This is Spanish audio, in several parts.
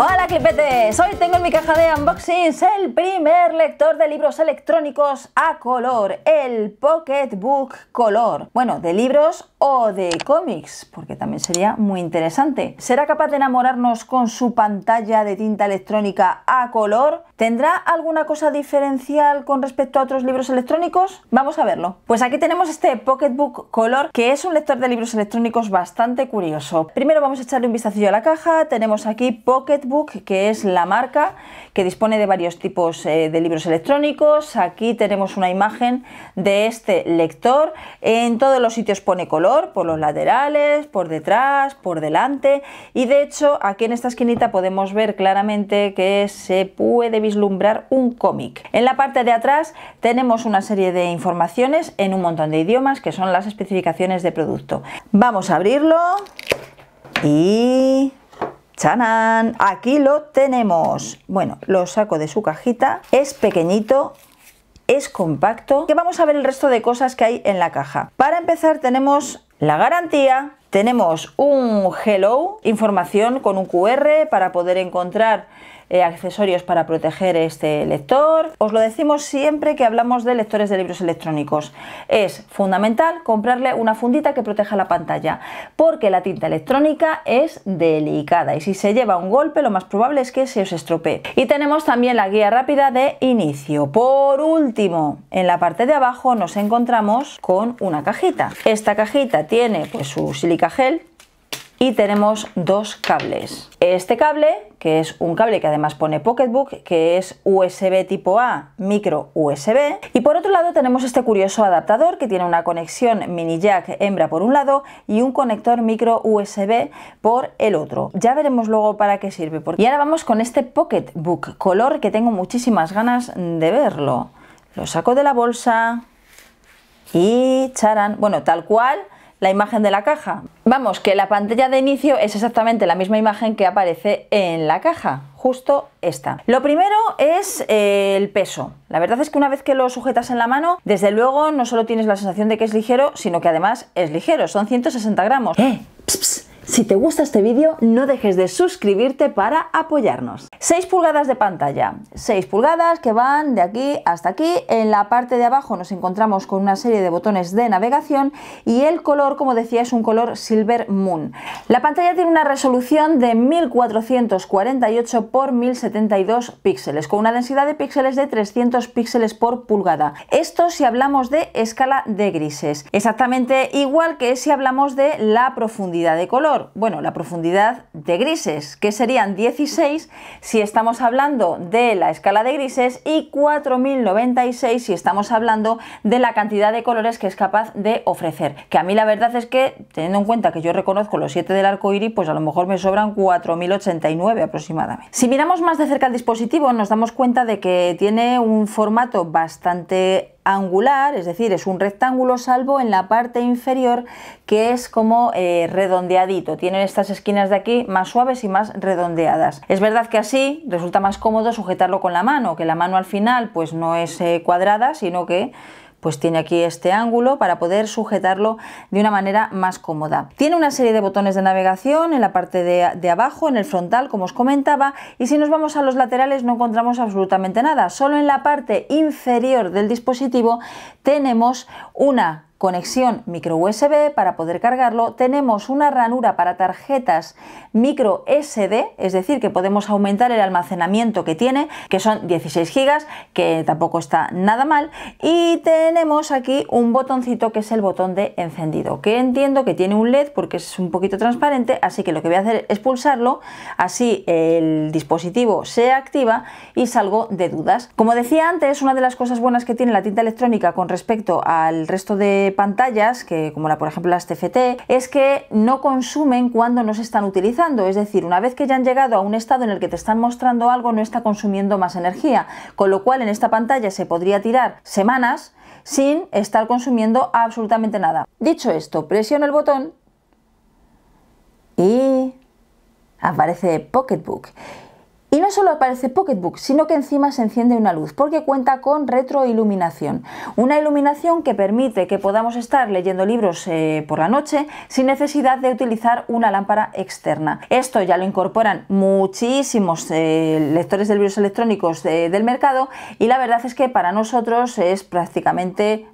Hola clipetes, hoy tengo en mi caja de unboxings el primer lector de libros electrónicos a color, el Pocketbook Color. Bueno, de libros o de cómics, porque también sería muy interesante. ¿Será capaz de enamorarnos con su pantalla de tinta electrónica a color? ¿Tendrá alguna cosa diferencial con respecto a otros libros electrónicos? Vamos a verlo. Pues aquí tenemos este Pocketbook Color, que es un lector de libros electrónicos bastante curioso. Primero vamos a echarle un vistazo a la caja. Tenemos aquí Pocketbook, que es la marca que dispone de varios tipos eh, de libros electrónicos. Aquí tenemos una imagen de este lector. En todos los sitios pone color, por los laterales, por detrás, por delante. Y de hecho, aquí en esta esquinita podemos ver claramente que se puede vislumbrar un cómic. En la parte de atrás tenemos una serie de informaciones en un montón de idiomas que son las especificaciones de producto. Vamos a abrirlo y... ¡Chanan! Aquí lo tenemos. Bueno, lo saco de su cajita. Es pequeñito, es compacto. Que vamos a ver el resto de cosas que hay en la caja. Para empezar tenemos la garantía, tenemos un hello, información con un QR para poder encontrar eh, accesorios para proteger este lector. Os lo decimos siempre que hablamos de lectores de libros electrónicos. Es fundamental comprarle una fundita que proteja la pantalla, porque la tinta electrónica es delicada y si se lleva un golpe lo más probable es que se os estropee. Y tenemos también la guía rápida de inicio. Por último, en la parte de abajo nos encontramos con una cajita. Esta cajita tiene pues, su silica gel y tenemos dos cables. Este cable, que es un cable que además pone Pocketbook, que es USB tipo A, micro USB. Y por otro lado tenemos este curioso adaptador que tiene una conexión mini jack hembra por un lado y un conector micro USB por el otro. Ya veremos luego para qué sirve. Y ahora vamos con este Pocketbook color que tengo muchísimas ganas de verlo. Lo saco de la bolsa y charan, bueno, tal cual la imagen de la caja. Vamos, que la pantalla de inicio es exactamente la misma imagen que aparece en la caja, justo esta. Lo primero es eh, el peso. La verdad es que una vez que lo sujetas en la mano, desde luego no solo tienes la sensación de que es ligero, sino que además es ligero, son 160 gramos. Eh, Si te gusta este vídeo, no dejes de suscribirte para apoyarnos. 6 pulgadas de pantalla, 6 pulgadas que van de aquí hasta aquí, en la parte de abajo nos encontramos con una serie de botones de navegación y el color como decía es un color Silver Moon. La pantalla tiene una resolución de 1448 por 1072 píxeles con una densidad de píxeles de 300 píxeles por pulgada. Esto si hablamos de escala de grises, exactamente igual que si hablamos de la profundidad de color, bueno la profundidad de grises que serían 16 si estamos hablando de la escala de grises y 4096 si estamos hablando de la cantidad de colores que es capaz de ofrecer. Que a mí la verdad es que, teniendo en cuenta que yo reconozco los 7 del arco iris, pues a lo mejor me sobran 4089 aproximadamente. Si miramos más de cerca el dispositivo, nos damos cuenta de que tiene un formato bastante angular, es decir, es un rectángulo salvo en la parte inferior que es como eh, redondeadito, tienen estas esquinas de aquí más suaves y más redondeadas. Es verdad que así resulta más cómodo sujetarlo con la mano, que la mano al final pues no es eh, cuadrada, sino que pues tiene aquí este ángulo para poder sujetarlo de una manera más cómoda. Tiene una serie de botones de navegación en la parte de, abajo, en el frontal, como os comentaba, y si nos vamos a los laterales no encontramos absolutamente nada, solo en la parte inferior del dispositivo tenemos una conexión micro USB para poder cargarlo, tenemos una ranura para tarjetas micro SD, es decir, que podemos aumentar el almacenamiento que tiene, que son 16 GB, que tampoco está nada mal, y tenemos aquí un botoncito que es el botón de encendido, que entiendo que tiene un LED porque es un poquito transparente, así que lo que voy a hacer es pulsarlo, así el dispositivo se activa y salgo de dudas. Como decía antes, una de las cosas buenas que tiene la tinta electrónica con respecto al resto de pantallas, que como la, por ejemplo las TFT, es que no consumen cuando no se están utilizando. Es decir, una vez que ya han llegado a un estado en el que te están mostrando algo, no está consumiendo más energía. Con lo cual en esta pantalla se podría tirar semanas sin estar consumiendo absolutamente nada. Dicho esto, presiona el botón y aparece Pocketbook solo aparece Pocketbook, sino que encima se enciende una luz, porque cuenta con retroiluminación. Una iluminación que permite que podamos estar leyendo libros eh, por la noche sin necesidad de utilizar una lámpara externa. Esto ya lo incorporan muchísimos eh, lectores de libros electrónicos eh, del mercado y la verdad es que para nosotros es prácticamente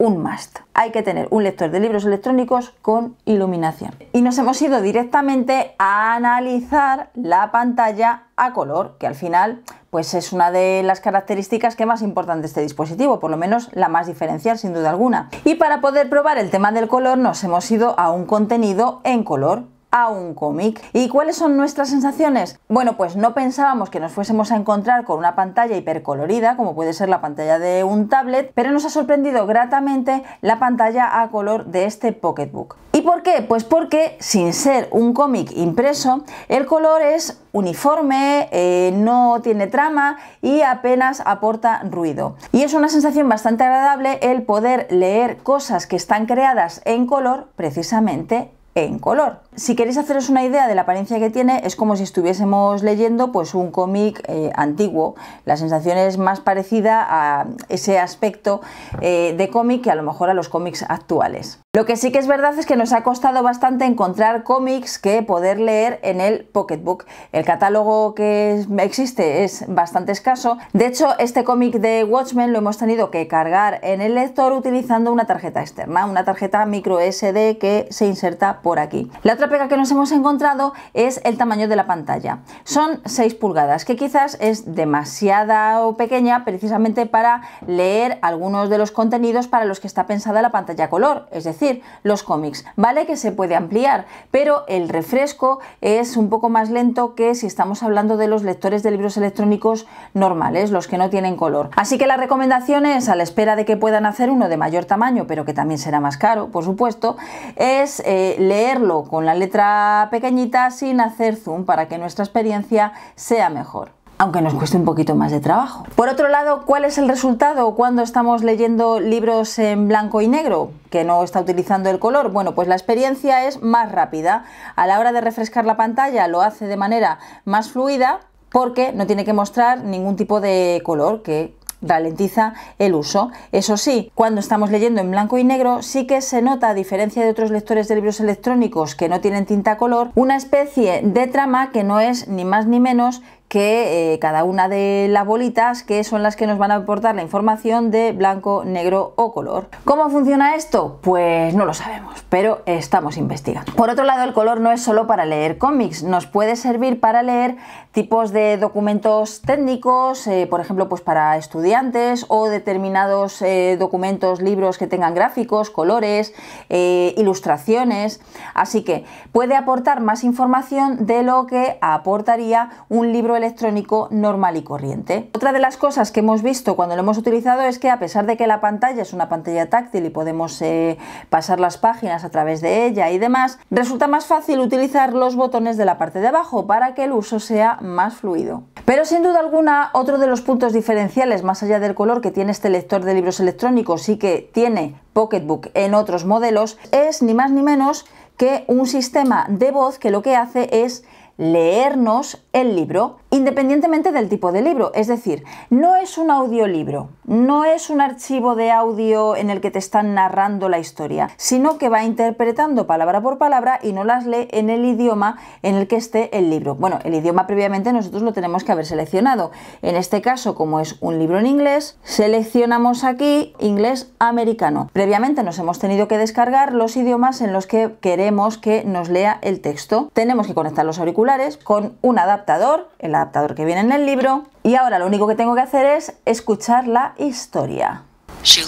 un must. Hay que tener un lector de libros electrónicos con iluminación. Y nos hemos ido directamente a analizar la pantalla a color, que al final pues es una de las características que más importante este dispositivo, por lo menos la más diferencial sin duda alguna. Y para poder probar el tema del color nos hemos ido a un contenido en color a un cómic. ¿Y cuáles son nuestras sensaciones? Bueno, pues no pensábamos que nos fuésemos a encontrar con una pantalla hipercolorida, como puede ser la pantalla de un tablet, pero nos ha sorprendido gratamente la pantalla a color de este pocketbook. ¿Y por qué? Pues porque, sin ser un cómic impreso, el color es uniforme, eh, no tiene trama y apenas aporta ruido. Y es una sensación bastante agradable el poder leer cosas que están creadas en color precisamente en color. Si queréis haceros una idea de la apariencia que tiene, es como si estuviésemos leyendo pues, un cómic eh, antiguo. La sensación es más parecida a ese aspecto eh, de cómic que a lo mejor a los cómics actuales. Lo que sí que es verdad es que nos ha costado bastante encontrar cómics que poder leer en el Pocketbook. El catálogo que existe es bastante escaso. De hecho, este cómic de Watchmen lo hemos tenido que cargar en el lector utilizando una tarjeta externa, una tarjeta micro SD que se inserta por aquí pega que nos hemos encontrado es el tamaño de la pantalla. Son 6 pulgadas, que quizás es demasiada o pequeña precisamente para leer algunos de los contenidos para los que está pensada la pantalla color, es decir, los cómics. Vale que se puede ampliar, pero el refresco es un poco más lento que si estamos hablando de los lectores de libros electrónicos normales, los que no tienen color. Así que la recomendación es, a la espera de que puedan hacer uno de mayor tamaño, pero que también será más caro, por supuesto, es eh, leerlo con la letra pequeñita sin hacer zoom para que nuestra experiencia sea mejor aunque nos cueste un poquito más de trabajo. Por otro lado, ¿cuál es el resultado cuando estamos leyendo libros en blanco y negro, que no está utilizando el color? Bueno, pues la experiencia es más rápida. A la hora de refrescar la pantalla lo hace de manera más fluida porque no tiene que mostrar ningún tipo de color que ralentiza el uso. Eso sí, cuando estamos leyendo en blanco y negro sí que se nota, a diferencia de otros lectores de libros electrónicos que no tienen tinta color, una especie de trama que no es ni más ni menos que eh, cada una de las bolitas que son las que nos van a aportar la información de blanco, negro o color. ¿Cómo funciona esto? Pues no lo sabemos, pero estamos investigando. Por otro lado, el color no es solo para leer cómics, nos puede servir para leer tipos de documentos técnicos, eh, por ejemplo, pues para estudiantes o determinados eh, documentos, libros que tengan gráficos, colores, ilustraciones. Así que puede aportar más información de lo que aportaría un libro electrónico normal y corriente. Otra de las cosas que hemos visto cuando lo hemos utilizado es que a pesar de que la pantalla es una pantalla táctil y podemos eh, pasar las páginas a través de ella y demás, resulta más fácil utilizar los botones de la parte de abajo para que el uso sea más fluido. Pero sin duda alguna, otro de los puntos diferenciales, más allá del color que tiene este lector de libros electrónicos y que tiene Pocketbook en otros modelos, es ni más ni menos que un sistema de voz que lo que hace es leernos el libro independientemente del tipo de libro. Es decir, no es un audiolibro, no es un archivo de audio en el que te están narrando la historia, sino que va interpretando palabra por palabra y no las lee en el idioma en el que esté el libro. Bueno, el idioma previamente nosotros lo tenemos que haber seleccionado. En este caso, como es un libro en inglés, seleccionamos aquí inglés americano. Previamente nos hemos tenido que descargar los idiomas en los que queremos que nos lea el texto. Tenemos que conectar los auriculares con un adaptador, la adaptador que viene en el libro y ahora lo único que tengo que hacer es escuchar la historia. She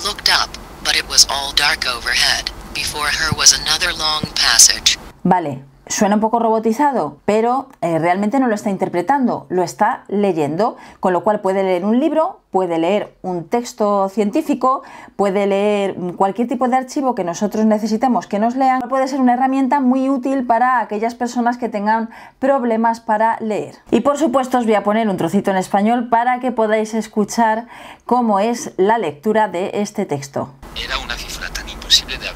Vale, suena un poco robotizado, pero eh, realmente no lo está interpretando, lo está leyendo, con lo cual puede leer un libro, puede leer un texto científico, puede leer cualquier tipo de archivo que nosotros necesitemos que nos lean, puede ser una herramienta muy útil para aquellas personas que tengan problemas para leer. Y por supuesto os voy a poner un trocito en español para que podáis escuchar cómo es la lectura de este texto. Era una cifra tan imposible de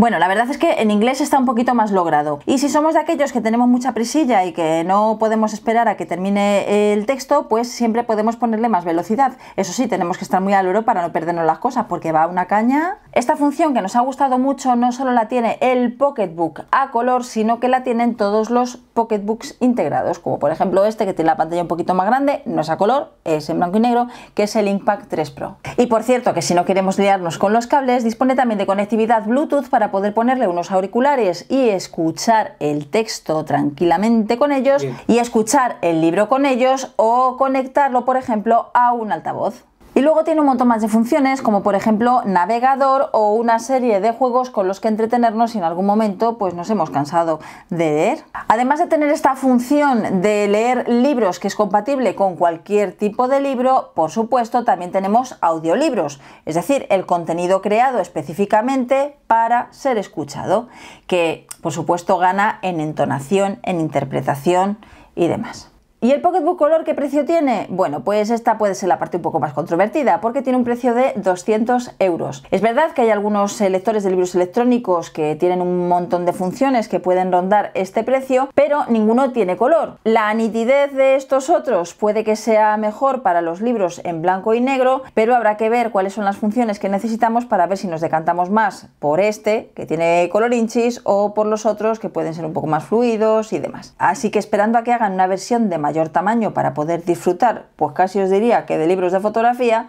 Bueno, la verdad es que en inglés está un poquito más logrado. Y si somos de aquellos que tenemos mucha presilla y que no podemos esperar a que termine el texto, pues siempre podemos ponerle más velocidad. Eso sí, tenemos que estar muy al oro para no perdernos las cosas, porque va una caña. Esta función que nos ha gustado mucho no solo la tiene el Pocketbook a color, sino que la tienen todos los Pocketbooks integrados, como por ejemplo este que tiene la pantalla un poquito más grande, no es a color, es en blanco y negro, que es el Impact 3 Pro. Y por cierto, que si no queremos liarnos con los cables, dispone también de conectividad Bluetooth para poder ponerle unos auriculares y escuchar el texto tranquilamente con ellos y escuchar el libro con ellos o conectarlo, por ejemplo, a un altavoz. Y luego tiene un montón más de funciones, como por ejemplo navegador o una serie de juegos con los que entretenernos si en algún momento pues, nos hemos cansado de leer. Además de tener esta función de leer libros que es compatible con cualquier tipo de libro, por supuesto también tenemos audiolibros, es decir, el contenido creado específicamente para ser escuchado, que por supuesto gana en entonación, en interpretación y demás. ¿Y el Pocketbook Color qué precio tiene? Bueno, pues esta puede ser la parte un poco más controvertida, porque tiene un precio de 200 euros. Es verdad que hay algunos lectores de libros electrónicos que tienen un montón de funciones que pueden rondar este precio, pero ninguno tiene color. La nitidez de estos otros puede que sea mejor para los libros en blanco y negro, pero habrá que ver cuáles son las funciones que necesitamos para ver si nos decantamos más por este, que tiene color inchis, o por los otros, que pueden ser un poco más fluidos y demás. Así que esperando a que hagan una versión de mayor tamaño para poder disfrutar, pues casi os diría que de libros de fotografía.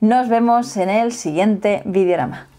Nos vemos en el siguiente videorama.